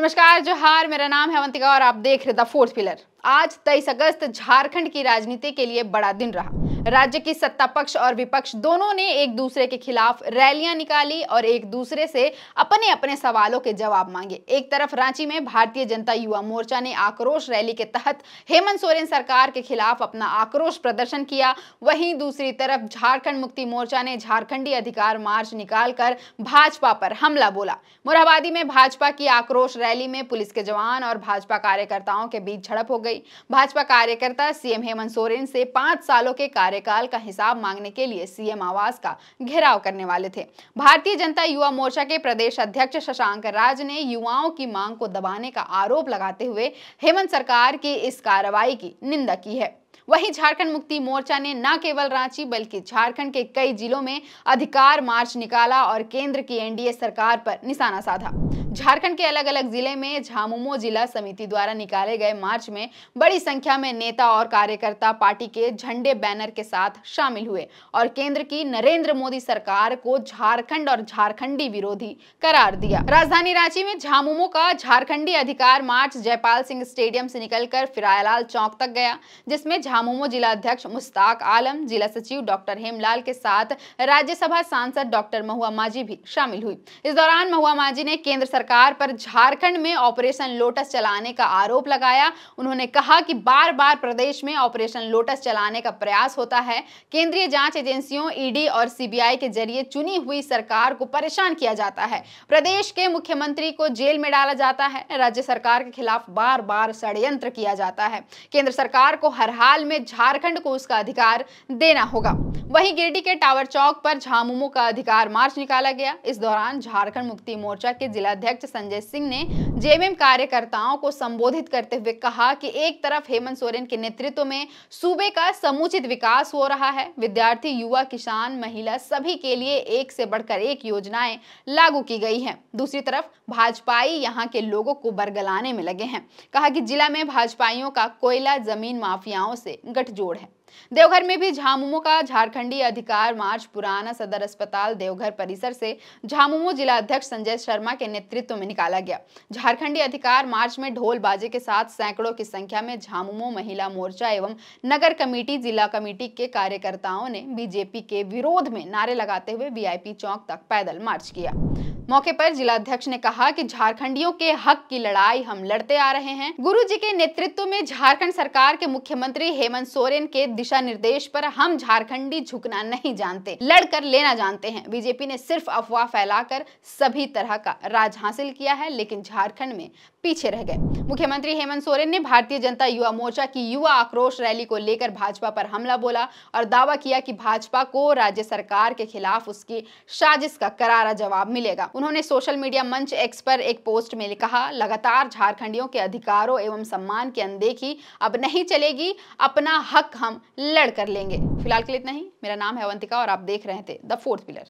नमस्कार जोहार मेरा नाम है अवंतिका और आप देख रहे द फोर्थ पिलर आज 23 अगस्त झारखंड की राजनीति के लिए बड़ा दिन रहा राज्य की सत्ता पक्ष और विपक्ष दोनों ने एक दूसरे के खिलाफ रैलियां निकाली और एक दूसरे से अपने अपने सवालों के जवाब मांगे एक तरफ रांची में भारतीय जनता युवा मोर्चा ने आक्रोश रैली के तहत हेमंत सोरेन सरकार के खिलाफ अपना आक्रोश प्रदर्शन किया वहीं दूसरी तरफ झारखंड मुक्ति मोर्चा ने झारखंडी अधिकार मार्च निकालकर भाजपा पर हमला बोला मोरहाबादी में भाजपा की आक्रोश रैली में पुलिस के जवान और भाजपा कार्यकर्ताओं के बीच झड़प हो गई गई भाजपा कार्यकर्ता सीएम हेमंत सोरेन से पांच सालों के कार्यकाल का हिसाब मांगने के लिए सीएम आवास का घेराव करने वाले थे भारतीय जनता युवा मोर्चा के प्रदेश अध्यक्ष शशांक राज ने युवाओं की मांग को दबाने का आरोप लगाते हुए हेमंत सरकार की इस कार्रवाई की निंदा की है वहीं झारखंड मुक्ति मोर्चा ने न केवल रांची बल्कि झारखंड के कई जिलों में अधिकार मार्च निकाला और केंद्र की एनडीए सरकार पर निशाना साधा झारखंड के अलग अलग जिले में झामुमो जिला समिति द्वारा निकाले गए मार्च में बड़ी संख्या में नेता और कार्यकर्ता पार्टी के झंडे बैनर के साथ शामिल हुए और केंद्र की नरेंद्र मोदी सरकार को झारखंड और झारखंडी विरोधी करार दिया राजधानी रांची में झामुमो का झारखंडी अधिकार मार्च जयपाल सिंह स्टेडियम से निकलकर फिरायालाल चौक तक गया जिसमे झामुमो जिला अध्यक्ष मुश्ताक आलम जिला सचिव डॉक्टर हेमलाल के साथ राज्यसभा सांसद डॉक्टर महुआ माझी भी शामिल हुई इस दौरान महुआ माझी ने केंद्र सरकार पर झारखंड में ऑपरेशन लोटस चलाने का आरोप लगाया उन्होंने कहा कि बार बार प्रदेश में ऑपरेशन लोटस चलाने का प्रयास होता है केंद्रीय जांच एजेंसियों ईडी और सीबीआई के जरिए चुनी हुई सरकार को परेशान किया जाता है प्रदेश के मुख्यमंत्री को जेल में डाला जाता है राज्य सरकार के खिलाफ बार बार षडयंत्र किया जाता है केंद्र सरकार को हर हाल में झारखंड को उसका अधिकार देना होगा वहीं गिरडी के टावर चौक पर झामुमो का अधिकार मार्च निकाला गया इस दौरान झारखंड मुक्ति मोर्चा के जिलाध्यक्ष संजय सिंह ने जेएमएम कार्यकर्ताओं को संबोधित करते हुए कहा कि एक तरफ हेमंत सोरेन के नेतृत्व में सूबे का समुचित विकास हो रहा है विद्यार्थी युवा किसान महिला सभी के लिए एक से बढ़कर एक योजनाएं लागू की गई है दूसरी तरफ भाजपाई यहाँ के लोगों को बरगलाने में लगे हैं कहा कि जिला में भाजपाइयों का कोयला जमीन माफियाओं से गठजोड़ है देवघर में भी झामुमो का झारखंडी अधिकार मार्च पुराना सदर अस्पताल देवघर परिसर से झामुमो जिला अध्यक्ष संजय शर्मा के नेतृत्व में निकाला गया झारखंडी अधिकार मार्च में ढोल बाजे के साथ सैकड़ों की संख्या में झामुमो महिला मोर्चा एवं नगर कमेटी जिला कमेटी के कार्यकर्ताओं ने बीजेपी के विरोध में नारे लगाते हुए वी चौक तक पैदल मार्च किया मौके पर जिलाध्यक्ष ने कहा कि झारखंडियों के हक की लड़ाई हम लड़ते आ रहे हैं गुरु जी के नेतृत्व में झारखंड सरकार के मुख्यमंत्री हेमंत सोरेन के दिशा निर्देश पर हम झारखंडी झुकना नहीं जानते लड़कर लेना जानते हैं बीजेपी ने सिर्फ अफवाह फैलाकर सभी तरह का राज हासिल किया है लेकिन झारखंड में पीछे रह गए मुख्यमंत्री हेमंत सोरेन ने भारतीय जनता युवा मोर्चा की युवा आक्रोश रैली को लेकर भाजपा पर हमला बोला और दावा किया कि भाजपा को राज्य सरकार के खिलाफ उसकी साजिश का करारा जवाब मिलेगा उन्होंने सोशल मीडिया मंच एक्स पर एक पोस्ट में कहा लगातार झारखंडियों के अधिकारों एवं सम्मान की अनदेखी अब नहीं चलेगी अपना हक हम लड़ कर लेंगे फिलहाल के लिए इतना ही मेरा नाम है अवंतिका और आप देख रहे थे द फोर्थ पिलर